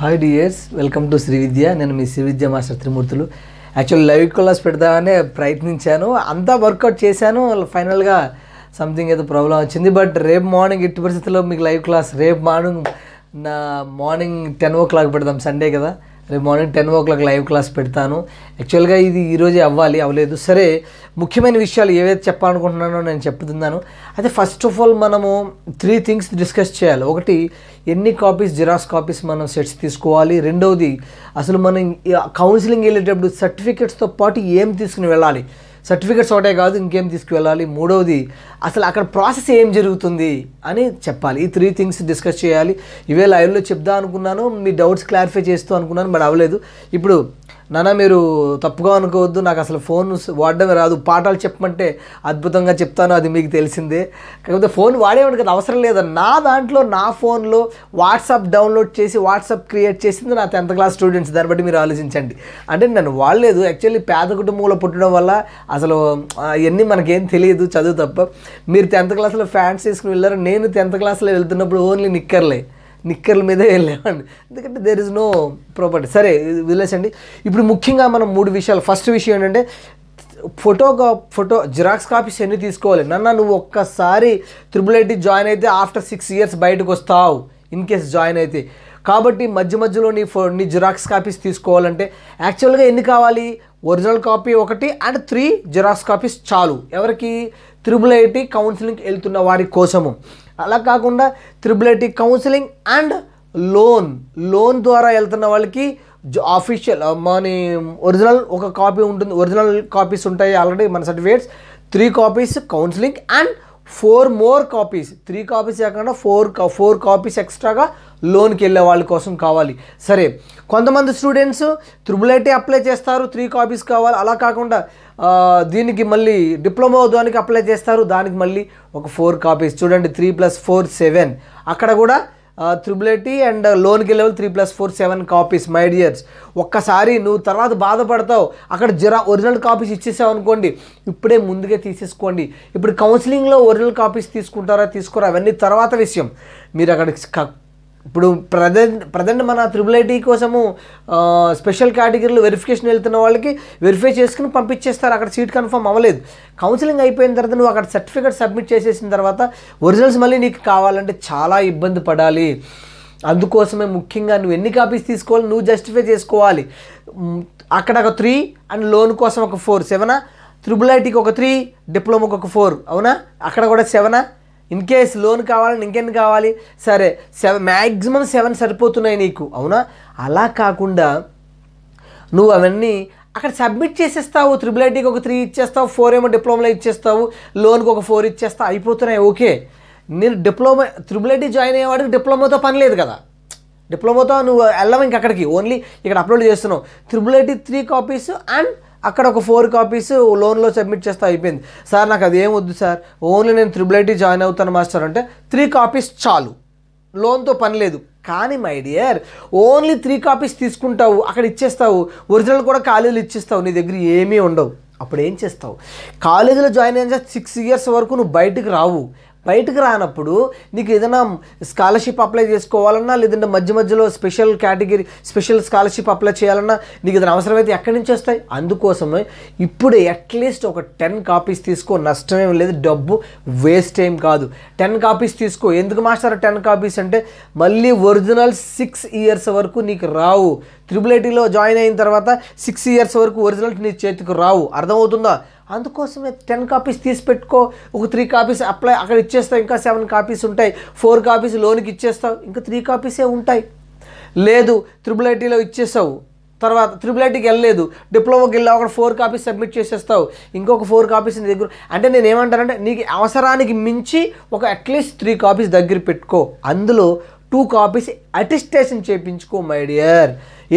hi dears welcome to Shri Vidya నేను మీ Shri Vidya master Trimurthulu actual live class పెడదామనే ప్రయత్నించాను అంతా వర్కౌట్ చేశాను ఫైనల్గా సంథింగ్ ఏదో ప్రాబ్లం వచ్చింది బట్ రేపు మార్నింగ్ ఎట్టి పరిస్థితుల్లో మీకు లైవ్ క్లాస్ రేపు మార్నింగ్ నా మార్నింగ్ టెన్ ఓ క్లాక్ పెడదాం సండే కదా రేపు morning ten o'clock live class పెడతాను యాక్చువల్గా ఇది ఈరోజే అవ్వాలి అవ్వలేదు సరే ముఖ్యమైన విషయాలు ఏవైతే చెప్పాలనుకుంటున్నానో నేను చెప్తున్నాను అయితే ఫస్ట్ ఆఫ్ ఆల్ మనము త్రీ థింగ్స్ డిస్కస్ చేయాలి ఒకటి ఎన్ని కాపీస్ జిరాక్స్ కాపీస్ మనం సెట్స్ తీసుకోవాలి రెండవది అసలు మనం కౌన్సిలింగ్ వెళ్ళేటప్పుడు సర్టిఫికేట్స్తో పాటు ఏం తీసుకుని వెళ్ళాలి సర్టిఫికేట్స్ ఒకటే కాదు ఇంకేం తీసుకువెళ్ళాలి మూడవది అసలు అక్కడ ప్రాసెస్ ఏం జరుగుతుంది అని చెప్పాలి ఈ త్రీ థింగ్స్ డిస్కస్ చేయాలి ఇవే లైవ్లో చెప్దాం అనుకున్నాను మీ డౌట్స్ క్లారిఫై చేస్తూ అనుకున్నాను బట్ అవ్వలేదు ఇప్పుడు నాన్న మీరు తప్పుగా అనుకోవద్దు నాకు అసలు ఫోన్ వాడడమే రాదు పాఠాలు చెప్పమంటే అద్భుతంగా చెప్తాను అది మీకు తెలిసిందే కాకపోతే ఫోన్ వాడేవాడు కదా అవసరం లేదు నా దాంట్లో నా ఫోన్లో వాట్సాప్ డౌన్లోడ్ చేసి వాట్సాప్ క్రియేట్ చేసింది నా టెన్త్ క్లాస్ స్టూడెంట్స్ దాన్ని బట్టి మీరు ఆలోచించండి అంటే నన్ను వాడలేదు యాక్చువల్లీ పేద కుటుంబంలో పుట్టడం వల్ల అసలు ఇవన్నీ మనకేం తెలియదు చదువు తప్ప మీరు టెన్త్ క్లాస్లో ఫ్యాన్స్ తీసుకుని వెళ్ళారు నేను టెన్త్ క్లాస్లో వెళ్తున్నప్పుడు ఓన్లీ నిక్కర్లే నిక్కర్ల మీదే వెళ్ళామండి ఎందుకంటే దేర్ ఇస్ నో ప్రాపర్టీ సరే వదిలేసండి ఇప్పుడు ముఖ్యంగా మనం మూడు విషయాలు ఫస్ట్ విషయం ఏంటంటే ఫోటో ఫోటో జిరాక్స్ కాపీస్ ఎన్ని తీసుకోవాలి నన్న నువ్వు ఒక్కసారి త్రిబుల్ ఐటీ జాయిన్ అయితే ఆఫ్టర్ సిక్స్ ఇయర్స్ బయటకు వస్తావు ఇన్ కేస్ జాయిన్ అయితే కాబట్టి మధ్య మధ్యలో నీ ఫో నీ జిరాక్స్ కాపీస్ తీసుకోవాలంటే యాక్చువల్గా ఎన్ని కావాలి ఒరిజినల్ కాపీ ఒకటి అండ్ త్రీ జిరాక్స్ కాపీస్ చాలు ఎవరికి త్రిబుల్ ఐటీ కౌన్సిలింగ్కి వెళ్తున్న వారి కోసము అలా కాకుండా triple IT counselling and loan loan ద్వారా వెళ్తున్న వాళ్ళకి ఆఫీషియల్ మనీ ఒరిజినల్ ఒక కాపీ ఉంటుంది ఒరిజినల్ కాపీస్ ఉంటాయి ఆల్రెడీ మన certificates three copies counselling and four more copies three copies కాకుండా ఫోర్ ఫోర్ కాపీస్ ఎక్స్ట్రాగా లోన్కి వెళ్ళే వాళ్ళ కోసం కావాలి సరే కొంతమంది స్టూడెంట్స్ త్రిబుల్ ఐటీ అప్లై చేస్తారు త్రీ కాపీస్ కావాలి అలా కాకుండా దీనికి మళ్ళీ డిప్లొమా దానికి అప్లై చేస్తారు దానికి మళ్ళీ ఒక ఫోర్ కాపీస్ చూడండి త్రీ ప్లస్ ఫోర్ సెవెన్ అక్కడ కూడా త్రిబుల్ ఎయిటీ అండ్ లోన్కి level three plus four seven copies my dears ఒక్కసారి నువ్వు తర్వాత బాధపడతావు అక్కడ జరా ఒరిజినల్ కాపీస్ ఇచ్చేసావు అనుకోండి ఇప్పుడే ముందుగా తీసేసుకోండి ఇప్పుడు కౌన్సిలింగ్లో ఒరిజినల్ కాపీస్ తీసుకుంటారా తీసుకోరా అవన్నీ తర్వాత విషయం మీరు అక్కడ ఇప్పుడు ప్రజెంట్ ప్రజెంట్ మన త్రిబుల్ ఐటీ కోసము స్పెషల్ కేటగిరీలో వెరిఫికేషన్ వెళ్తున్న వాళ్ళకి వెరిఫై చేసుకుని పంపించేస్తారు అక్కడ సీట్ కన్ఫర్మ్ అవ్వలేదు కౌన్సిలింగ్ అయిపోయిన తర్వాత నువ్వు అక్కడ సర్టిఫికేట్ సబ్మిట్ చేసేసిన తర్వాత ఒరిజినల్స్ మళ్ళీ నీకు కావాలంటే చాలా ఇబ్బంది పడాలి అందుకోసమే ముఖ్యంగా నువ్వు ఎన్ని కాపీస్ తీసుకోవాలి నువ్వు జస్టిఫై చేసుకోవాలి అక్కడ ఒక త్రీ అండ్ లోన్ కోసం ఒక ఫోర్ సెవెనా త్రిబుల్ ఐటీకి ఒక త్రీ డిప్లొమాకి ఒక ఫోర్ అవునా అక్కడ కూడా సెవెనా ఇన్ కేస్ లోన్ కావాలని ఇంకెన్ని కావాలి సరే సెవెన్ మ్యాక్సిమం సెవెన్ సరిపోతున్నాయి నీకు అవునా అలా కాకుండా నువ్వు అవన్నీ అక్కడ సబ్మిట్ చేసేస్తావు త్రిబుల్ ఐటీకి ఒక త్రీ ఇచ్చేస్తావు ఫోర్ ఏమో డిప్లొమాలో ఇచ్చేస్తావు లోన్కి ఒక ఫోర్ ఇచ్చేస్తావు అయిపోతున్నాయి ఓకే నేను డిప్లొమా త్రిబుల్ ఐటీ జాయిన్ అయ్యేవాడికి డిప్లొమాతో పని లేదు కదా డిప్లొమాతో నువ్వు వెళ్ళవు ఇంకక్కడికి అక్కడికి ఓన్లీ ఇక్కడ అప్లోడ్ చేస్తున్నావు triple IT three copies and అక్కడ ఒక ఫోర్ కాపీస్ లోన్లో సబ్మిట్ చేస్తే అయిపోయింది సార్ నాకు అది ఏమొద్దు సార్ ఓన్లీ నేను త్రిబుల్ ఐటీ జాయిన్ అవుతాను మాస్టర్ అంటే త్రీ కాపీస్ చాలు లోన్తో పని లేదు కానీ my dear only three copies తీసుకుంటావు అక్కడ ఇచ్చేస్తావు ఒరిజినల్ కూడా కాలేజీలు ఇచ్చేస్తావు నీ దగ్గర ఏమీ ఉండవు అప్పుడు ఏం చేస్తావు కాలేజీలో జాయిన్ అయిన సిక్స్ ఇయర్స్ వరకు నువ్వు బయటకు రావు బయటకు రానప్పుడు నీకు ఏదైనా స్కాలర్షిప్ అప్లై చేసుకోవాలన్నా లేదంటే మధ్య మధ్యలో special category special scholarship apply చేయాలన్నా నీకు ఏదైనా అవసరమైతే ఎక్కడి నుంచి వస్తాయి అందుకోసమే ఇప్పుడు అట్లీస్ట్ ఒక టెన్ కాపీస్ తీసుకో నష్టమేం లేదు డబ్బు వేస్ట్ ఏం కాదు టెన్ కాపీస్ తీసుకో ఎందుకు మాస్టర్ టెన్ కాపీస్ అంటే మళ్ళీ ఒరిజినల్ సిక్స్ ఇయర్స్ వరకు నీకు రావు త్రిబుల్ ఐటీలో జాయిన్ అయిన తర్వాత సిక్స్ ఇయర్స్ వరకు ఒరిజినల్ నీ చేతికి రావు అర్థమవుతుందా అందుకోసమే టెన్ కాపీస్ తీసి పెట్టుకో ఒక త్రీ కాపీస్ అప్లై అక్కడ ఇచ్చేస్తావు ఇంకా సెవెన్ కాపీస్ ఉంటాయి ఫోర్ కాపీస్ లోన్కి ఇచ్చేస్తావు ఇంకా త్రీ కాపీసే ఉంటాయి లేదు త్రిబుల్ ఐటీలో ఇచ్చేసావు తర్వాత త్రిబుల్ ఐటీకి వెళ్ళలేదు డిప్లొమాకి వెళ్ళావు అక్కడ ఫోర్ కాపీస్ సబ్మిట్ చేసేస్తావు ఇంకొక ఫోర్ కాపీస్ నీ దగ్గర అంటే నేను ఏమంటానంటే నీకు అవసరానికి మించి ఒక అట్లీస్ట్ త్రీ కాపీస్ దగ్గర పెట్టుకో అందులో టూ కాపీస్ అటిస్టేషన్ చేయించుకో మై డియర్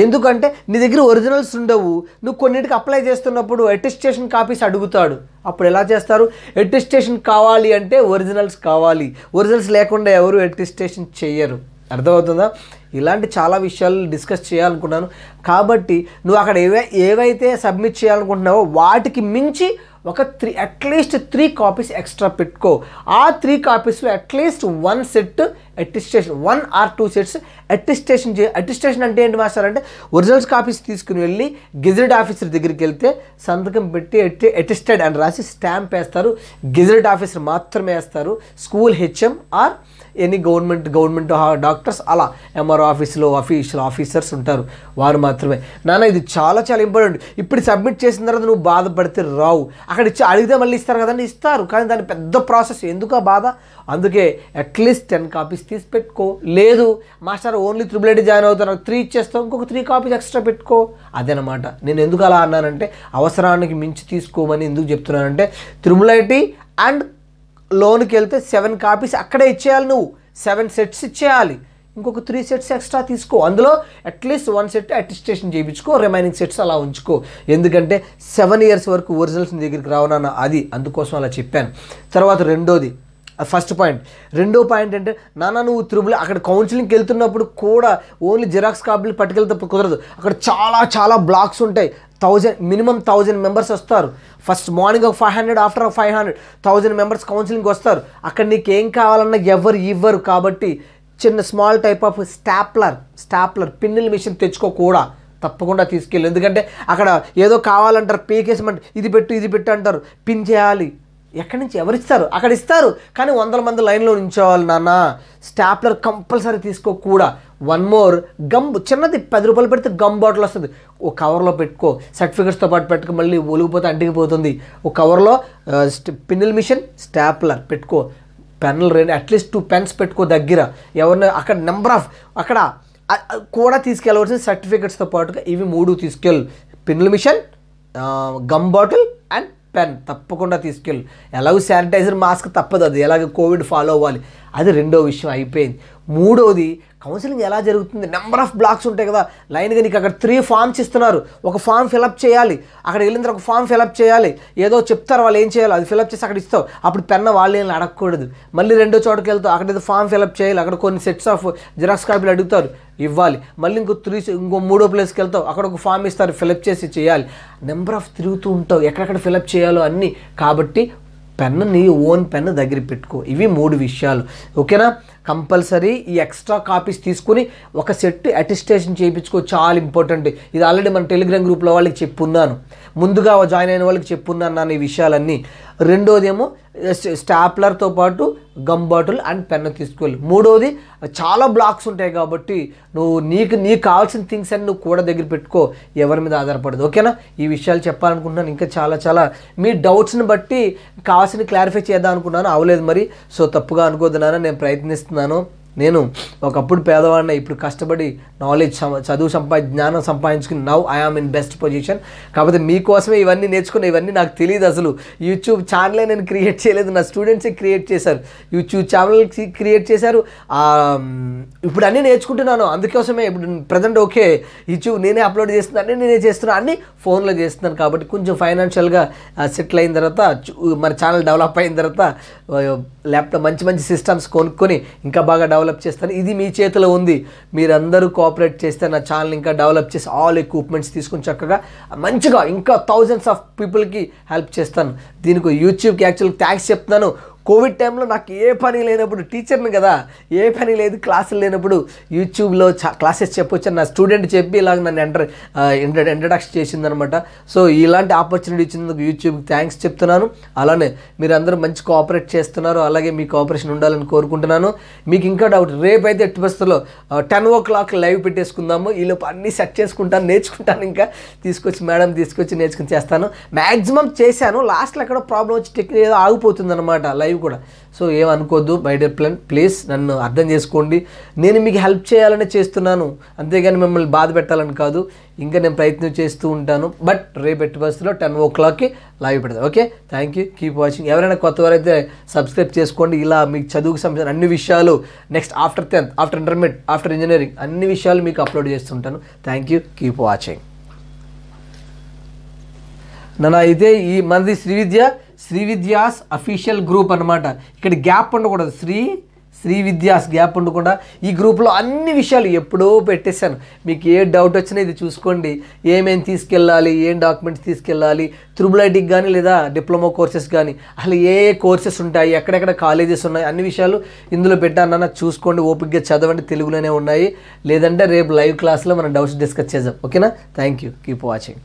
ఎందుకంటే నీ దగ్గర ఒరిజినల్స్ ఉండవు నువ్వు కొన్నిటికి అప్లై చేస్తున్నప్పుడు అటిస్టేషన్ కాపీస్ అడుగుతాడు అప్పుడు ఎలా చేస్తారు అటిస్టేషన్ కావాలి అంటే ఒరిజినల్స్ కావాలి ఒరిజినల్స్ లేకుండా ఎవరు అటిస్టేషన్ చేయరు అర్థమవుతుందా ఇలాంటి చాలా విషయాలు డిస్కస్ చేయాలనుకున్నాను కాబట్టి నువ్వు అక్కడ ఏవై ఏవైతే సబ్మిట్ చేయాలనుకుంటున్నావో వాటికి మించి ఒక three at least three copies extra పెట్టుకో ఆ త్రీ కాపీస్లో at least one set attestation one or two sets attestation చే అటిస్టేషన్ అంటే ఏంటి మాస్టర్ అంటే ఒరిజినల్స్ కాపీస్ తీసుకుని వెళ్ళి గెజిటెడ్ ఆఫీసర్ దగ్గరికి వెళ్తే సంతకం పెట్టి అట్టి అటిస్టెడ్ అని రాసి స్టాంప్ వేస్తారు గెజిటెడ్ ఆఫీసర్ మాత్రమే వేస్తారు school HM or any government government doctors అలా ఎంఆర్ఓ ఆఫీసులో అఫీషియల్ ఆఫీసర్స్ ఉంటారు వారు మాత్రమే నాన్న ఇది చాలా చాలా ఇంపార్టెంట్ ఇప్పుడు సబ్మిట్ చేసిన తర్వాత నువ్వు బాధపడితే రావు అక్కడ ఇచ్చి అడిగితే మళ్ళీ ఇస్తారు కదండి ఇస్తారు కానీ దాని పెద్ద ప్రాసెస్ ఎందుకు బాధ అందుకే అట్లీస్ట్ టెన్ కాపీస్ తీసి పెట్టుకో లేదు master only triple IT join అవుతున్నారు త్రీ ఇచ్చేస్తాం ఇంకొక త్రీ కాపీస్ ఎక్స్ట్రా పెట్టుకో అదనమాట నేను ఎందుకు అలా అన్నానంటే అవసరానికి మించి తీసుకోమని ఎందుకు చెప్తున్నానంటే త్రిబుల్ ఐటీ అండ్ లోన్కి వెళ్తే సెవెన్ కాపీస్ అక్కడే ఇచ్చేయాలి నువ్వు సెవెన్ సెట్స్ ఇచ్చేయాలి ఇంకొక త్రీ సెట్స్ ఎక్స్ట్రా తీసుకో అందులో అట్లీస్ట్ వన్ సెట్ అటిస్టేషన్ చేయించుకో రిమైనింగ్ సెట్స్ అలా ఉంచుకో ఎందుకంటే సెవెన్ ఇయర్స్ వరకు ఒరిజినల్స్ దగ్గరికి రావనా అది అందుకోసం అలా చెప్పాను తర్వాత రెండోది ఫస్ట్ పాయింట్ రెండో పాయింట్ అంటే నాన్న నువ్వు త్రిబుల్ అక్కడ కౌన్సిలింగ్కి వెళ్తున్నప్పుడు కూడా ఓన్లీ జిరాక్స్ కాపీలు తప్ప కుదరదు అక్కడ చాలా చాలా బ్లాక్స్ ఉంటాయి థౌజండ్ మినిమం థౌజండ్ మెంబర్స్ వస్తారు ఫస్ట్ మార్నింగ్ ఒక ఫైవ్ హండ్రెడ్ ఆఫ్టర్ ఒక five hundred thousand members counselling వస్తారు అక్కడ నీకు ఏం కావాలన్నా ఎవరు ఇవ్వరు కాబట్టి చిన్న small type of stapler stapler పిన్నిల్ మిషన్ తెచ్చుకోకూడా తప్పకుండా తీసుకెళ్ళి ఎందుకంటే అక్కడ ఏదో కావాలంటారు పీకేసమంటే ఇది పెట్టు ఇది పెట్టు అంటారు పిన్ చేయాలి ఎక్కడి నుంచి ఎవరు ఇస్తారు అక్కడ ఇస్తారు కానీ వందల మంది లైన్లో నించోవాలి నాన్న స్టాప్లర్ కంపల్సరీ తీసుకో కూడా వన్ మోర్ గమ్ చిన్నది పది రూపాయలు పెడితే గమ్ బాటిల్ వస్తుంది ఓ కవర్లో పెట్టుకో సర్టిఫికెట్స్తో పాటు పెట్టుకో మళ్ళీ ఒలిగిపోతే అంటికిపోతుంది ఓ కవర్లో పిన్నిల్ మిషన్ స్టాప్లర్ పెట్టుకో పెన్నులు రెండు అట్లీస్ట్ టూ పెన్స్ పెట్టుకో దగ్గర ఎవరిన అక్కడ నెంబర్ ఆఫ్ అక్కడ కూడా తీసుకెళ్ళవలసిన సర్టిఫికెట్స్తో పాటుగా ఇవి మూడు తీసుకెళ్ళు పిన్నుల machine gum bottle and pen తప్పకుండా తీసుకెళ్ళు ఎలాగో శానిటైజర్ మాస్క్ తప్పదు అది ఎలాగ కోవిడ్ ఫాలో అవ్వాలి అది రెండో విషయం అయిపోయింది మూడోది కౌన్సిలింగ్ ఎలా జరుగుతుంది నెంబర్ ఆఫ్ బ్లాక్స్ ఉంటాయి కదా లైన్గా నీకు అక్కడ త్రీ ఫామ్స్ ఇస్తున్నారు ఒక ఫామ్ ఫిలప్ చేయాలి అక్కడ వెళ్ళిన తర్వాత ఒక ఫామ్ ఫిలప్ చేయాలి ఏదో చెప్తారు వాళ్ళు ఏం చేయాలి అది ఫిలప్ చేసి అక్కడ ఇస్తావు అప్పుడు పెన్న వాళ్ళు ఏం అడగకూడదు మళ్ళీ రెండో చోటుకి వెళ్తావు అక్కడ ఏదో ఫామ్ ఫిలప్ చేయాలి అక్కడ కొన్ని సెట్స్ ఆఫ్ జిరాక్స్ కాపీలు అడుగుతారు ఇవ్వాలి మళ్ళీ ఇంకో త్రీ ఇంకో మూడో ప్లేస్కి వెళ్తావు అక్కడ ఒక ఫామ్ ఇస్తారు ఫిలప్ చేసి చేయాలి నెంబర్ ఆఫ్ తిరుగుతూ ఉంటావు ఎక్కడెక్కడ ఫిలప్ చేయాలో అన్నీ కాబట్టి పెన్ను నీ ఓన్ పెన్ను దగ్గర పెట్టుకో ఇవి మూడు విషయాలు ఓకేనా కంపల్సరీ ఈ ఎక్స్ట్రా కాపీస్ తీసుకుని ఒక సెట్ అటెస్టేషన్ చేయించుకో చాలా ఇంపార్టెంట్ ఇది ఆల్రెడీ మన టెలిగ్రామ్ గ్రూప్లో వాళ్ళకి చెప్పున్నాను ముందుగా జాయిన్ అయిన వాళ్ళకి చెప్పున్నాను నాన్న ఈ విషయాలన్నీ రెండోదేమో స్టాప్లర్తో పాటు గమ్ బాటిల్ అండ్ పెన్ను తీసుకువెళ్ళి మూడోది చాలా బ్లాక్స్ ఉంటాయి కాబట్టి నువ్వు నీకు నీకు కావాల్సిన థింగ్స్ అన్ని నువ్వు కూడా దగ్గర పెట్టుకో ఎవరి మీద ఆధారపడదు ఓకేనా ఈ విషయాలు చెప్పాలనుకుంటున్నాను ఇంకా చాలా చాలా మీ డౌట్స్ని బట్టి కావాల్సిన క్లారిఫై చేద్దాం అనుకున్నాను అవలేదు మరి సో తప్పుగా అనుకోదన్నాను నేను ప్రయత్నిస్తున్నాను తెలియజేస్తున్నాను నేను ఒకప్పుడు పేదవాడిని ఇప్పుడు కష్టపడి నాలెడ్జ్ చదువు సంపా జ్ఞానం సంపాదించుకుని now I am in best position కాకపోతే మీకోసమే ఇవన్నీ నేర్చుకున్న ఇవన్నీ నాకు తెలియదు అసలు యూట్యూబ్ ఛానలే నేను క్రియేట్ చేయలేదు నా స్టూడెంట్సే క్రియేట్ చేశారు యూట్యూబ్ ఛానల్ క్రియేట్ చేశారు ఇప్పుడు అన్నీ నేర్చుకుంటున్నాను అందుకోసమే ఇప్పుడు ప్రజెంట్ ఓకే యూట్యూబ్ నేనే అప్లోడ్ చేస్తున్నాను అన్నీ నేనే చేస్తున్నాను అన్నీ ఫోన్లో చేస్తున్నాను కాబట్టి కొంచెం ఫైనాన్షియల్గా సెటిల్ అయిన తర్వాత మన ఛానల్ డెవలప్ అయిన తర్వాత ల్యాప్టాప్ మంచి మంచి సిస్టమ్స్ కొనుక్కొని ఇంకా బాగా డెవలప్ చేస్తాను ఇది మీ చేతిలో ఉంది మీరందరూ కోఆపరేట్ చేస్తే నా ఛానల్ ఇంకా డెవలప్ చేసి ఆల్ ఎక్విప్మెంట్స్ తీసుకుని చక్కగా మంచిగా ఇంకా థౌజండ్స్ ఆఫ్ పీపుల్కి హెల్ప్ చేస్తాను దీనికి యూట్యూబ్కి యాక్చువల్ థ్యాంక్స్ చెప్తున్నాను కోవిడ్ టైంలో నాకు ఏ పని లేనప్పుడు టీచర్ని కదా ఏ పని లేదు క్లాసులు లేనప్పుడు యూట్యూబ్లో క్లాసెస్ చెప్పొచ్చు నా స్టూడెంట్ చెప్పి ఇలాగ నన్ను ఎంటర్ ఇంట్ర ఇంట్రడక్షన్ చేసిందనమాట సో ఇలాంటి ఆపర్చునిటీ ఇచ్చినందుకు యూట్యూబ్కి థ్యాంక్స్ చెప్తున్నాను అలానే మీరు అందరూ మంచి కోఆపరేట్ చేస్తున్నారు అలాగే మీ కోఆపరేషన్ ఉండాలని కోరుకుంటున్నాను మీకు ఇంకా డౌట్ రేపైతే ఎట్టి బస్తులో టెన్ ఓ క్లాక్ లైవ్ పెట్టేసుకుందాము లోపు అన్నీ సెట్ చేసుకుంటాను నేర్చుకుంటాను ఇంకా తీసుకొచ్చి మేడం తీసుకొచ్చి నేర్చుకుని చేస్తాను మ్యాక్సిమం చేశాను లాస్ట్లో ఎక్కడో ప్రాబ్లం వచ్చి టెక్నిక్ ఏదో ఆగిపోతుంది అనమాట లైవ్ లైవ్ కూడా సో ఏమనుకోద్దు మై డియర్ ప్లాన్ ప్లీజ్ నన్ను అర్థం చేసుకోండి నేను మీకు హెల్ప్ చేయాలని చేస్తున్నాను అంతేగాని మిమ్మల్ని బాధ పెట్టాలని కాదు ఇంకా నేను ప్రయత్నం చేస్తూ ఉంటాను బట్ రేపటి బస్సులో టెన్ ఓ క్లాక్కి లైవ్ పెడతాను okay thank you keep watching ఎవరైనా కొత్త వారైతే సబ్స్క్రైబ్ చేసుకోండి ఇలా మీకు చదువుకు సంబంధించిన అన్ని విషయాలు next after tenth after intermediate after engineering అన్ని విషయాలు మీకు అప్లోడ్ చేస్తుంటాను థ్యాంక్ యూ కీప్ వాచింగ్ నన్ను అయితే ఈ మనది శ్రీవిద్య శ్రీ విద్యాస్ అఫీషియల్ గ్రూప్ అనమాట ఇక్కడ గ్యాప్ ఉండకూడదు శ్రీ శ్రీ విద్యాస్ గ్యాప్ ఉండకుండా ఈ గ్రూప్లో అన్ని విషయాలు ఎప్పుడో పెట్టేశాను మీకు ఏ డౌట్ వచ్చినా ఇది చూసుకోండి ఏమేమి తీసుకెళ్ళాలి ఏం డాక్యుమెంట్స్ తీసుకెళ్ళాలి త్రిబుల్ ఐటీకి కానీ లేదా డిప్లొమా కోర్సెస్ కానీ అసలు ఏ కోర్సెస్ ఉంటాయి ఎక్కడెక్కడ కాలేజెస్ ఉన్నాయి అన్ని విషయాలు ఇందులో పెట్టానన్నా చూసుకోండి ఓపిక్గా చదవండి తెలుగులోనే ఉన్నాయి లేదంటే రేపు లైవ్ క్లాస్లో మనం డౌట్స్ డిస్కస్ చేద్దాం ఓకేనా థ్యాంక్ యూ కీప్ వాచింగ్